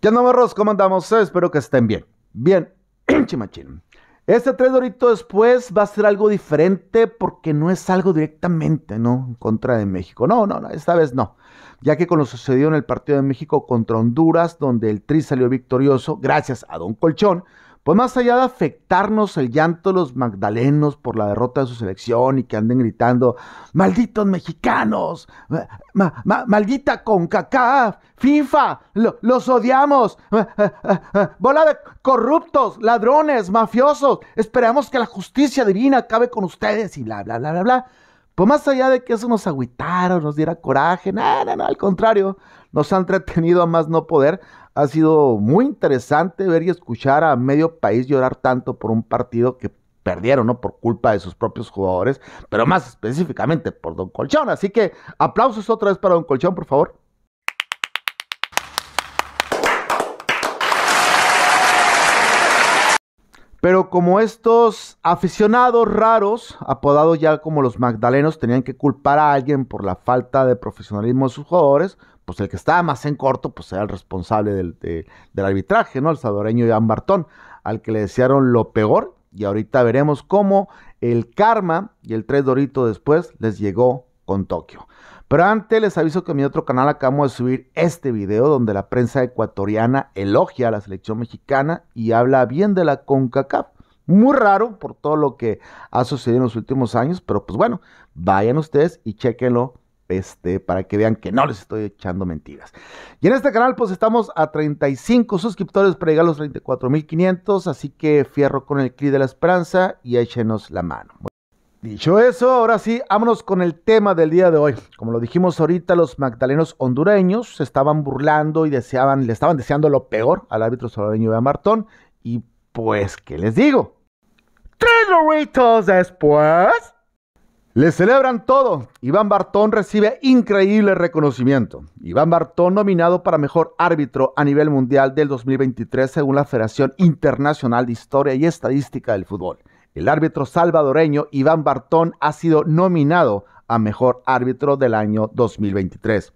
¿Qué onda, morros? ¿Cómo andamos? Eh, espero que estén bien. Bien, chimachín. Este tres dorito después va a ser algo diferente porque no es algo directamente, ¿no? En contra de México. No, no, no, esta vez no. Ya que con lo sucedido en el partido de México contra Honduras, donde el Tri salió victorioso gracias a Don Colchón, pues más allá de afectarnos el llanto de los magdalenos por la derrota de su selección y que anden gritando, malditos mexicanos, maldita con maldita FIFA, los odiamos, eh, eh, eh, bola de corruptos, ladrones, mafiosos, esperamos que la justicia divina acabe con ustedes y bla, bla, bla, bla, bla. Pues más allá de que eso nos agüitaron, nos diera coraje, nada, no, al contrario, nos ha entretenido a más no poder ha sido muy interesante ver y escuchar a medio país llorar tanto por un partido que perdieron, ¿no? Por culpa de sus propios jugadores, pero más específicamente por Don Colchón. Así que aplausos otra vez para Don Colchón, por favor. Pero como estos aficionados raros, apodados ya como los Magdalenos, tenían que culpar a alguien por la falta de profesionalismo de sus jugadores, pues el que estaba más en corto, pues era el responsable del, arbitraje, ¿no? El salvadoreño Iván Bartón, al que le desearon lo peor, y ahorita veremos cómo el karma y el tres dorito después les llegó con Tokio. Pero antes les aviso que en mi otro canal acabamos de subir este video donde la prensa ecuatoriana elogia a la selección mexicana y habla bien de la CONCACAF. Muy raro por todo lo que ha sucedido en los últimos años, pero pues bueno, vayan ustedes y chequenlo para que vean que no les estoy echando mentiras. Y en este canal, pues estamos a 35 suscriptores para llegar a los 34.500, así que fierro con el clic de la esperanza y échenos la mano. Dicho eso, ahora sí, vámonos con el tema del día de hoy. Como lo dijimos ahorita, los magdalenos hondureños se estaban burlando y deseaban, le estaban deseando lo peor al árbitro salvadoreño de Martón. Y pues, ¿qué les digo? Tres minutos después. Le celebran todo. Iván Bartón recibe increíble reconocimiento. Iván Bartón nominado para mejor árbitro a nivel mundial del 2023 según la Federación Internacional de Historia y Estadística del Fútbol. El árbitro salvadoreño Iván Bartón ha sido nominado a Mejor Árbitro del año 2023.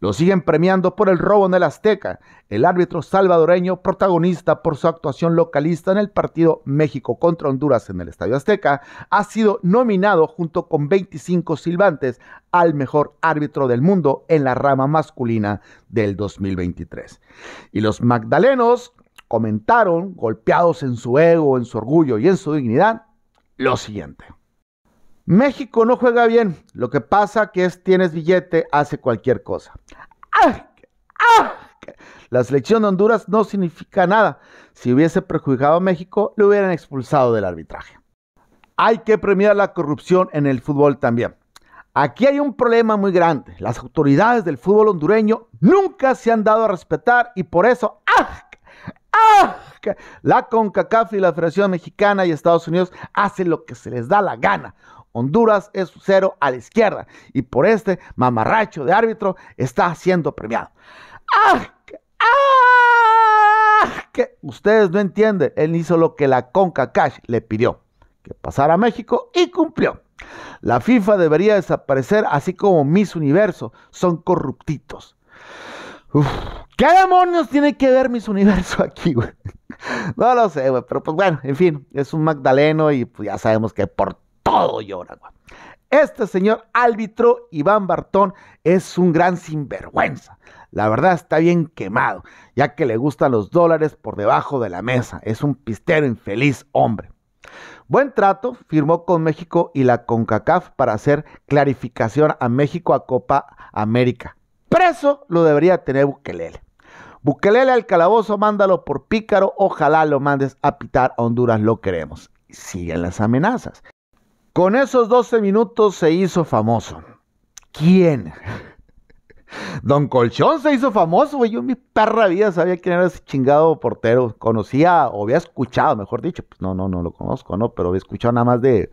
Lo siguen premiando por el robo en el Azteca, el árbitro salvadoreño protagonista por su actuación localista en el partido México contra Honduras en el Estadio Azteca, ha sido nominado junto con 25 silbantes al mejor árbitro del mundo en la rama masculina del 2023. Y los Magdalenos comentaron, golpeados en su ego, en su orgullo y en su dignidad, lo siguiente. México no juega bien. Lo que pasa que es tienes billete, hace cualquier cosa. Ah, ah, la selección de Honduras no significa nada. Si hubiese perjudicado a México, lo hubieran expulsado del arbitraje. Hay que premiar la corrupción en el fútbol también. Aquí hay un problema muy grande. Las autoridades del fútbol hondureño nunca se han dado a respetar y por eso ah, la CONCACAF y la Federación Mexicana y Estados Unidos hacen lo que se les da la gana. Honduras es cero a la izquierda y por este mamarracho de árbitro está siendo premiado. ¡Ah! ¡Ah! Que ustedes no entienden, él hizo lo que la Conca Cash le pidió, que pasara a México y cumplió. La FIFA debería desaparecer, así como Miss Universo, son corruptitos. Uf, ¿Qué demonios tiene que ver Miss universo aquí, güey? No lo sé, güey, pero pues bueno, en fin, es un Magdaleno y pues, ya sabemos que por todo Este señor árbitro Iván Bartón es un gran sinvergüenza. La verdad está bien quemado, ya que le gustan los dólares por debajo de la mesa. Es un pistero infeliz hombre. Buen trato firmó con México y la CONCACAF para hacer clarificación a México a Copa América. Preso lo debería tener Bukelele. Bukelele al calabozo, mándalo por pícaro, ojalá lo mandes a pitar a Honduras, lo queremos. siguen las amenazas. Con esos 12 minutos se hizo famoso. ¿Quién? Don Colchón se hizo famoso, Yo en mi perra vida sabía quién era ese chingado portero. Conocía, o había escuchado, mejor dicho. Pues no, no, no lo conozco, ¿no? Pero había escuchado nada más de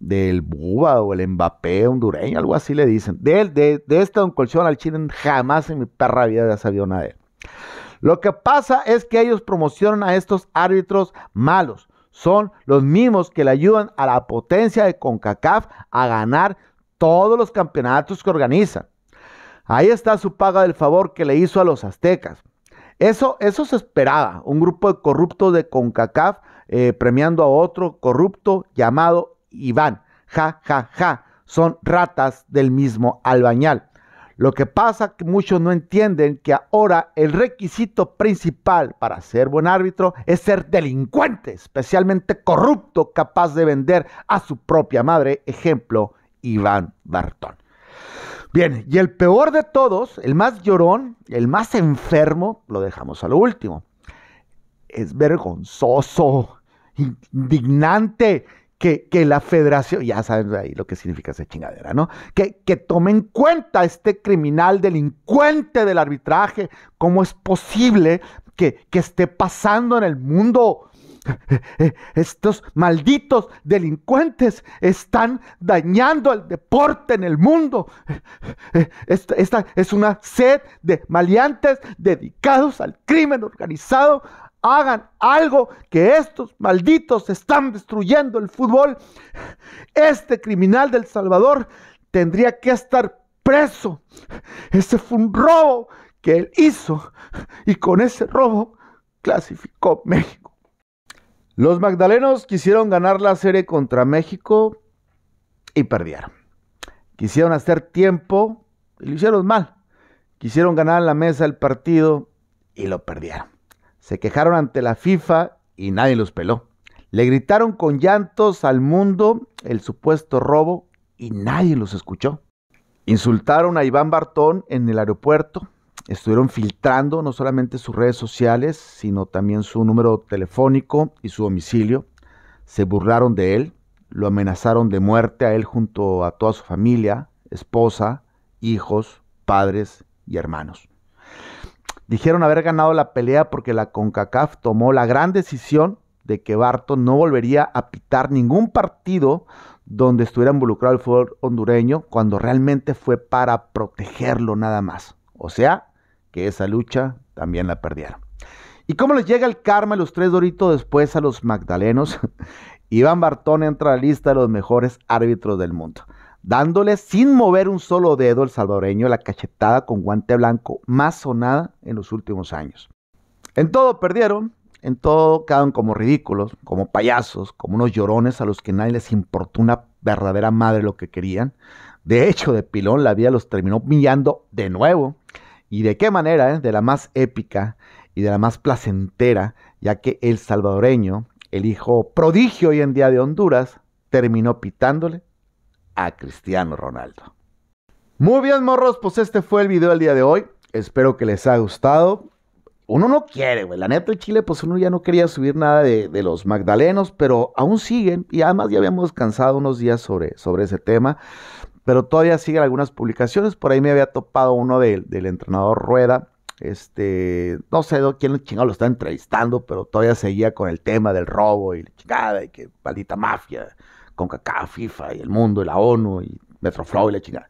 del Buba o el Mbappé hondureño, algo así le dicen. De de, de este Don Colchón al Chile, jamás en mi perra vida había sabido nada de él. Lo que pasa es que ellos promocionan a estos árbitros malos son los mismos que le ayudan a la potencia de CONCACAF a ganar todos los campeonatos que organiza. Ahí está su paga del favor que le hizo a los aztecas. Eso, eso se esperaba, un grupo de corruptos de CONCACAF eh, premiando a otro corrupto llamado Iván. Ja, ja, ja, son ratas del mismo albañal. Lo que pasa es que muchos no entienden que ahora el requisito principal para ser buen árbitro es ser delincuente, especialmente corrupto, capaz de vender a su propia madre. Ejemplo, Iván Bartón. Bien, y el peor de todos, el más llorón, el más enfermo, lo dejamos a lo último. Es vergonzoso, indignante, que, la federación, ya saben ahí lo que significa esa chingadera, ¿no? Que, que tome en cuenta este criminal delincuente del arbitraje, cómo es posible que, esté pasando en el mundo. Estos malditos delincuentes están dañando el deporte en el mundo. esta es una sed de maleantes dedicados al crimen organizado, hagan algo, que estos malditos están destruyendo el fútbol. Este criminal del Salvador tendría que estar preso. Ese fue un robo que él hizo y con ese robo clasificó México. Los Magdalenos quisieron ganar la serie contra México y perdieron. Quisieron hacer tiempo y lo hicieron mal. Quisieron ganar la mesa el partido y lo perdieron. Se quejaron ante la FIFA y nadie los peló. Le gritaron con llantos al mundo el supuesto robo y nadie los escuchó. Insultaron a Iván Bartón en el aeropuerto. Estuvieron filtrando no solamente sus redes sociales, sino también su número telefónico y su domicilio. Se burlaron de él, lo amenazaron de muerte a él junto a toda su familia, esposa, hijos, padres y hermanos. Dijeron haber ganado la pelea porque la CONCACAF tomó la gran decisión de que Barton no volvería a pitar ningún partido donde estuviera involucrado el fútbol hondureño cuando realmente fue para protegerlo nada más. O sea, que esa lucha también la perdieron. ¿Y cómo les llega el karma a los tres Doritos después a los Magdalenos? Iván Bartón entra a la lista de los mejores árbitros del mundo dándole sin mover un solo dedo el salvadoreño la cachetada con guante blanco más sonada en los últimos años. En todo perdieron, en todo quedaron como ridículos, como payasos, como unos llorones a los que nadie les importó una verdadera madre lo que querían. De hecho, de pilón la vida los terminó pillando de nuevo. ¿Y de qué manera? Eh? De la más épica y de la más placentera, ya que el salvadoreño, el hijo prodigio hoy en día de Honduras, terminó pitándole a Cristiano Ronaldo. Muy bien, morros, pues este fue el video del día de hoy. Espero que les haya gustado. Uno no quiere, güey. La neta, de Chile, pues uno ya no quería subir nada de, los magdalenos, pero aún siguen. Y además ya habíamos cansado unos días sobre, sobre ese tema. Pero todavía siguen algunas publicaciones. Por ahí me había topado uno del entrenador Rueda. Este, no sé quién chingado lo está entrevistando, pero todavía seguía con el tema del robo y la chingada y que maldita mafia con Kaká, FIFA y el mundo, y la ONU y Metroflow y la chingada.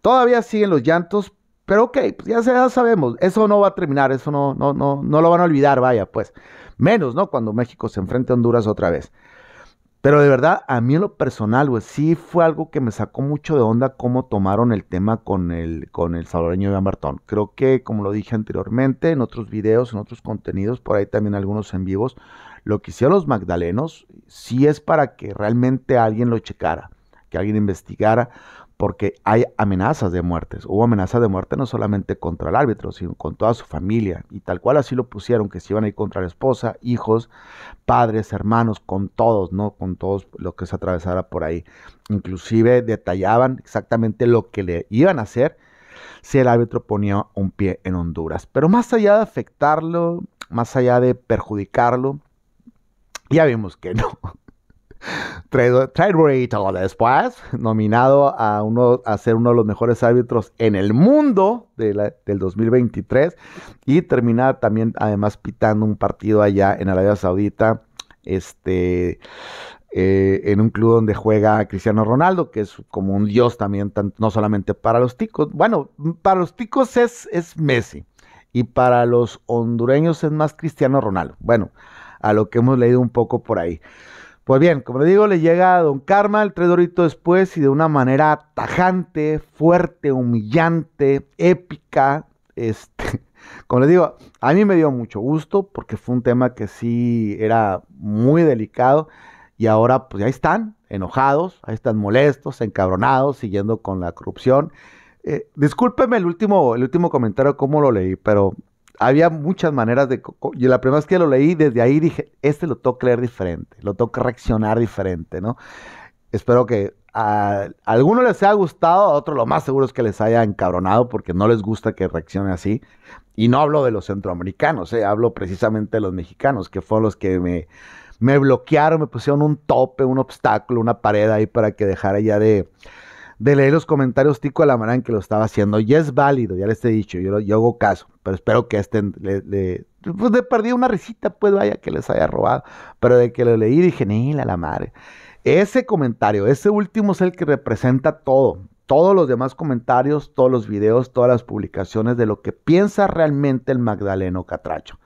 Todavía siguen los llantos, pero ok, pues ya, sabemos, eso no va a terminar, eso no, no, no, no lo van a olvidar, vaya, pues. Menos, ¿no? Cuando México se enfrente a Honduras otra vez. Pero de verdad, a mí en lo personal, pues, sí fue algo que me sacó mucho de onda cómo tomaron el tema con el, con el salvadoreño Iván Bartón. Creo que, como lo dije anteriormente, en otros videos, en otros contenidos, por ahí también algunos en vivos, lo que hicieron los magdalenos sí es para que realmente alguien lo checara, que alguien investigara, porque hay amenazas de muertes. Hubo amenazas de muerte no solamente contra el árbitro, sino con toda su familia. Y tal cual así lo pusieron, que se iban a ir contra la esposa, hijos, padres, hermanos, con todos, ¿no? Con todos lo que se atravesara por ahí. Inclusive detallaban exactamente lo que le iban a hacer si el árbitro ponía un pie en Honduras. Pero más allá de afectarlo, más allá de perjudicarlo, ya vimos que no. todo después, nominado a, uno, a ser uno de los mejores árbitros en el mundo del 2023 y termina también además pitando un partido allá en Arabia Saudita, este, eh, en un club donde juega Cristiano Ronaldo, que es como un dios también, no solamente para los ticos, bueno, para los ticos es, es Messi y para los hondureños es más Cristiano Ronaldo. Bueno, a lo que hemos leído un poco por ahí. Pues bien, como le digo, le llega a Don Karma el tres después y de una manera tajante, fuerte, humillante, épica. Este, como le digo, a mí me dio mucho gusto porque fue un tema que sí era muy delicado y ahora pues ahí están, enojados, ahí están molestos, encabronados, siguiendo con la corrupción. Eh, discúlpeme el último, el último comentario, cómo lo leí, pero había muchas maneras de... Y la primera vez que lo leí, desde ahí dije, este lo tengo leer diferente, lo tengo reaccionar diferente, ¿no? Espero que a, algunos alguno les haya gustado, a otro lo más seguro es que les haya encabronado porque no les gusta que reaccione así. Y no hablo de los centroamericanos, ¿eh? hablo precisamente de los mexicanos, que fueron los que me, me bloquearon, me pusieron un tope, un obstáculo, una pared ahí para que dejara ya de de leer los comentarios Tico Alamarán que lo estaba haciendo. Y es válido, ya les he dicho, yo, hago caso, pero espero que estén, le, pues de perdí una risita, pues vaya que les haya robado. Pero de que lo leí dije, ni la madre. Ese comentario, ese último es el que representa todo. Todos los demás comentarios, todos los videos, todas las publicaciones de lo que piensa realmente el Magdaleno Catracho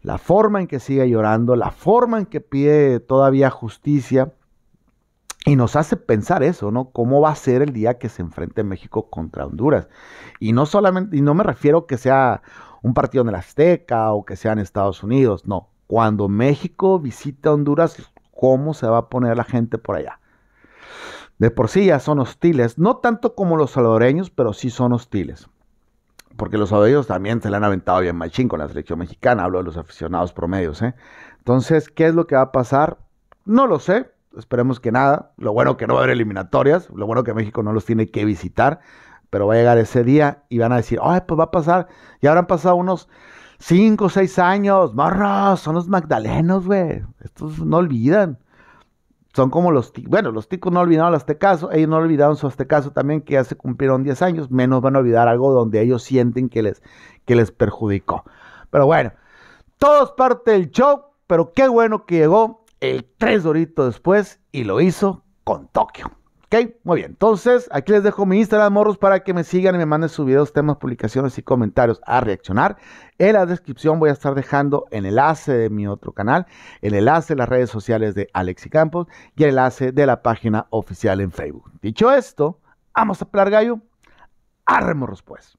la forma en que sigue llorando, la forma en que pide todavía justicia, y nos hace pensar eso, ¿no? ¿Cómo va a ser el día que se enfrente México contra Honduras? Y no solamente, y no me refiero que sea un partido en el Azteca o que sea en Estados Unidos, no. Cuando México visita Honduras, ¿cómo se va a poner la gente por allá? De por sí ya son hostiles, no tanto como los salvadoreños, pero sí son hostiles. Porque los salvadoreños también se le han aventado bien machín con la selección mexicana, hablo de los aficionados promedios, ¿eh? Entonces, ¿qué es lo que va a pasar? No lo sé, Esperemos que nada. Lo bueno que no va a haber eliminatorias. Lo bueno que México no los tiene que visitar. Pero va a llegar ese día y van a decir, ay, pues va a pasar. Ya habrán pasado unos 5 o 6 años. Morros, son los magdalenos, güey. Estos no olvidan. Son como los ticos. Bueno, los ticos no olvidaron el caso, Ellos no olvidaron su caso también, que ya se cumplieron 10 años. Menos van a olvidar algo donde ellos sienten que les, que les perjudicó. Pero bueno, todos parte del show. Pero qué bueno que llegó el tres doritos después y lo hizo con Tokio. Ok, muy bien. Entonces, aquí les dejo mi Instagram, morros, para que me sigan y me manden sus videos, temas, publicaciones y comentarios a reaccionar. En la descripción voy a estar dejando el enlace de mi otro canal, el enlace de las redes sociales de Alexi Campos y el enlace de la página oficial en Facebook. Dicho esto, vamos a pelar gallo. a morros, pues.